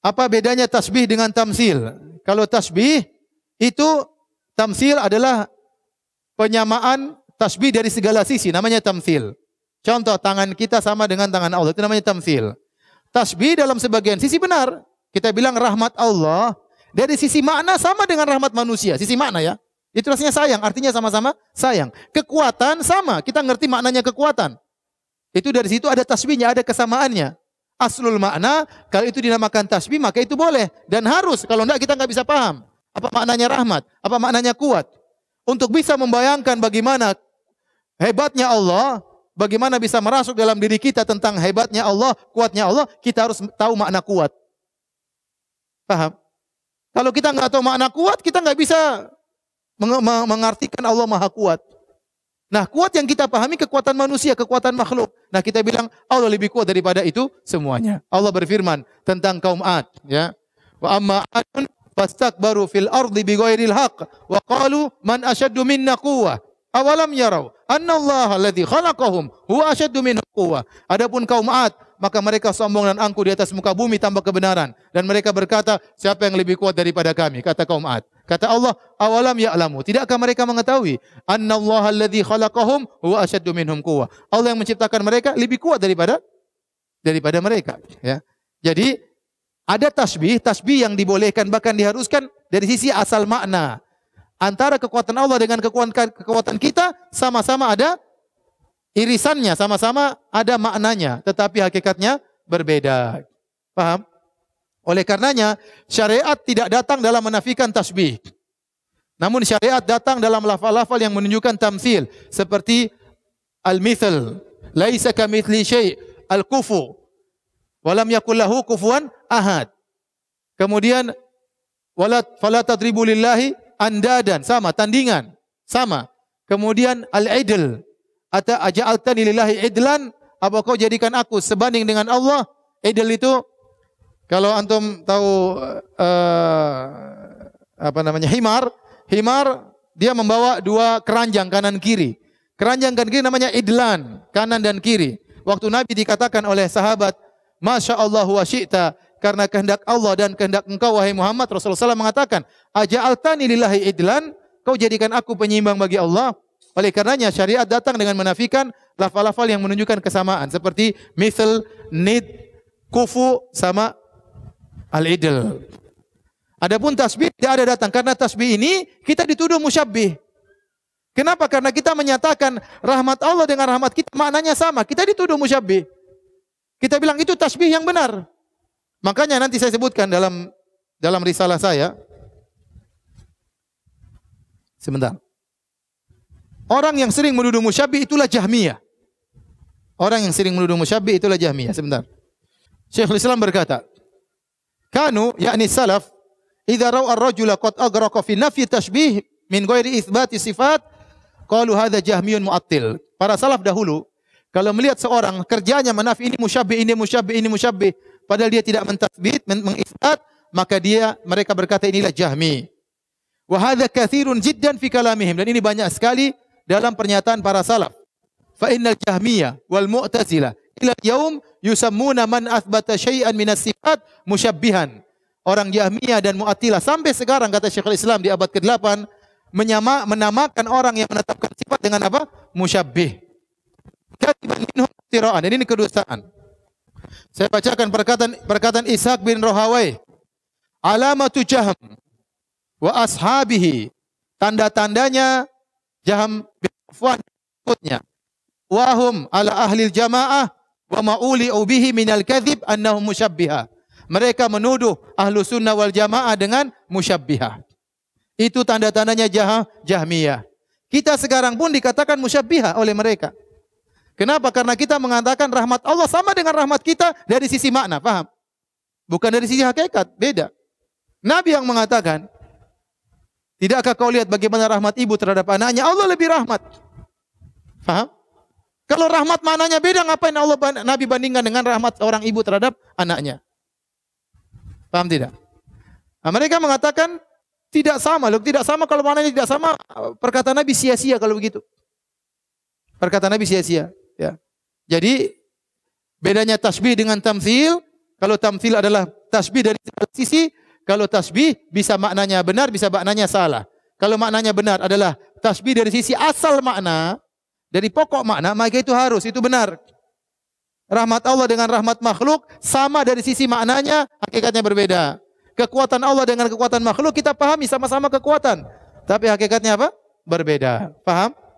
Apa bedanya tasbih dengan tamsil? Kalau tasbih itu tamsil adalah penyamaan tasbih dari segala sisi namanya tamsil. Contoh tangan kita sama dengan tangan Allah itu namanya tamsil. Tasbih dalam sebagian sisi benar. Kita bilang rahmat Allah dari sisi makna sama dengan rahmat manusia, sisi makna ya. Itu rasanya sayang, artinya sama-sama sayang. Kekuatan sama, kita ngerti maknanya kekuatan. Itu dari situ ada tasbihnya, ada kesamaannya aslul makna, kalau itu dinamakan tasbih maka itu boleh dan harus. Kalau enggak kita enggak bisa paham. Apa maknanya rahmat? Apa maknanya kuat? Untuk bisa membayangkan bagaimana hebatnya Allah, bagaimana bisa merasuk dalam diri kita tentang hebatnya Allah, kuatnya Allah, kita harus tahu makna kuat. Paham? Kalau kita nggak tahu makna kuat, kita nggak bisa mengartikan Allah Maha Kuat. Nah, kuat yang kita pahami kekuatan manusia, kekuatan makhluk. Nah, kita bilang Allah lebih kuat daripada itu semuanya. Allah berfirman tentang kaum Ad, ya. Wa amma adun fastakbaru fil ardi bighairil haqq wa qalu man ashaddu minna quwwah. Awalam yarau anna Allah alladhi khalaqahum huwa ashaddu minhum quwwah. Adapun kaum Ad, maka mereka sombong dan angku di atas muka bumi tanpa kebenaran dan mereka berkata, siapa yang lebih kuat daripada kami? Kata kaum Ad. Kata Allah, awalam ya'lamu. Tidakkah mereka mengetahui? Allah alladhi khalaqahum huwa asyaddu minhum kuwa. Allah yang menciptakan mereka lebih kuat daripada daripada mereka, ya. Jadi ada tasbih, tasbih yang dibolehkan bahkan diharuskan dari sisi asal makna. Antara kekuatan Allah dengan kekuatan kekuatan kita sama-sama ada irisannya, sama-sama ada maknanya, tetapi hakikatnya berbeda. Paham? Oleh karenanya, syariat tidak datang dalam menafikan tasbih. Namun syariat datang dalam lafal-lafal yang menunjukkan tamthil seperti al mithal laisa kamitsli syai', al-kufu, walam yakullahu kufuan ahad. Kemudian walat fala lillahi andadan sama tandingan sama. Kemudian al-idl atau aja'altani lillahi idlan apa kau jadikan aku sebanding dengan Allah? Idl itu kalau antum tahu uh, apa namanya himar, himar dia membawa dua keranjang kanan kiri. Keranjang kanan kiri namanya idlan, kanan dan kiri. Waktu Nabi dikatakan oleh sahabat, Masya Allah wa syi'ta, karena kehendak Allah dan kehendak engkau wahai Muhammad, Rasulullah SAW mengatakan, Aja'altani lillahi idlan, kau jadikan aku penyimbang bagi Allah. Oleh karenanya syariat datang dengan menafikan lafal-lafal yang menunjukkan kesamaan. Seperti misal, nid, kufu, sama al-idl. Adapun tasbih tidak ada datang karena tasbih ini kita dituduh musyabbih. Kenapa? Karena kita menyatakan rahmat Allah dengan rahmat kita maknanya sama. Kita dituduh musyabbih. Kita bilang itu tasbih yang benar. Makanya nanti saya sebutkan dalam dalam risalah saya. Sebentar. Orang yang sering menuduh musyabbih itulah Jahmiyah. Orang yang sering menuduh musyabbih itulah Jahmiyah. Sebentar. Syekhul Islam berkata, Kanu yakni salaf idza raw ar-rajula qad aghraqa fi nafi tashbih min ghairi itsbati sifat qalu hadza jahmiyun mu'attil. Para salaf dahulu kalau melihat seorang kerjanya menafi ini musyabbih ini musyabbih ini musyabbih padahal dia tidak mentasbih mengisbat maka dia mereka berkata inilah jahmi. Wa hadza katsirun jiddan fi kalamihim dan ini banyak sekali dalam pernyataan para salaf. Fa innal jahmiyah wal mu'tazilah ila yaum yusamuna man athbata syai'an minas sifat musyabbihan. Orang Jahmiyah dan muatilah sampai sekarang kata Syekhul Islam di abad ke-8 menyama menamakan orang yang menetapkan sifat dengan apa? musyabbih. Katiban minhum tiraan. Ini kedustaan. Saya bacakan perkataan perkataan Ishaq bin Rohawai. Alamatu Jaham wa ashabihi. Tanda-tandanya Jaham bin Afwan ikutnya. Wahum ala ahli jamaah Wa ma'uli ubihi minal kathib annahu musyabbiha. Mereka menuduh ahlu sunnah wal jamaah dengan musyabbiha. Itu tanda-tandanya jah jahmiyah. Kita sekarang pun dikatakan musyabbiha oleh mereka. Kenapa? Karena kita mengatakan rahmat Allah sama dengan rahmat kita dari sisi makna, paham? Bukan dari sisi hakikat, beda. Nabi yang mengatakan, Tidakkah kau lihat bagaimana rahmat ibu terhadap anaknya? Allah lebih rahmat. Faham? Kalau rahmat mananya beda, ngapain Allah Nabi bandingkan dengan rahmat orang ibu terhadap anaknya? Paham tidak? Nah, mereka mengatakan tidak sama. Loh, tidak sama kalau mananya tidak sama, perkataan Nabi sia-sia kalau begitu. Perkataan Nabi sia-sia. Ya. Jadi bedanya tasbih dengan tamsil. kalau tamsil adalah tasbih dari sisi, kalau tasbih bisa maknanya benar, bisa maknanya salah. Kalau maknanya benar adalah tasbih dari sisi asal makna, dari pokok makna, maka itu harus, itu benar. Rahmat Allah dengan rahmat makhluk sama dari sisi maknanya, hakikatnya berbeda. Kekuatan Allah dengan kekuatan makhluk kita pahami sama-sama kekuatan, tapi hakikatnya apa? Berbeda. Paham?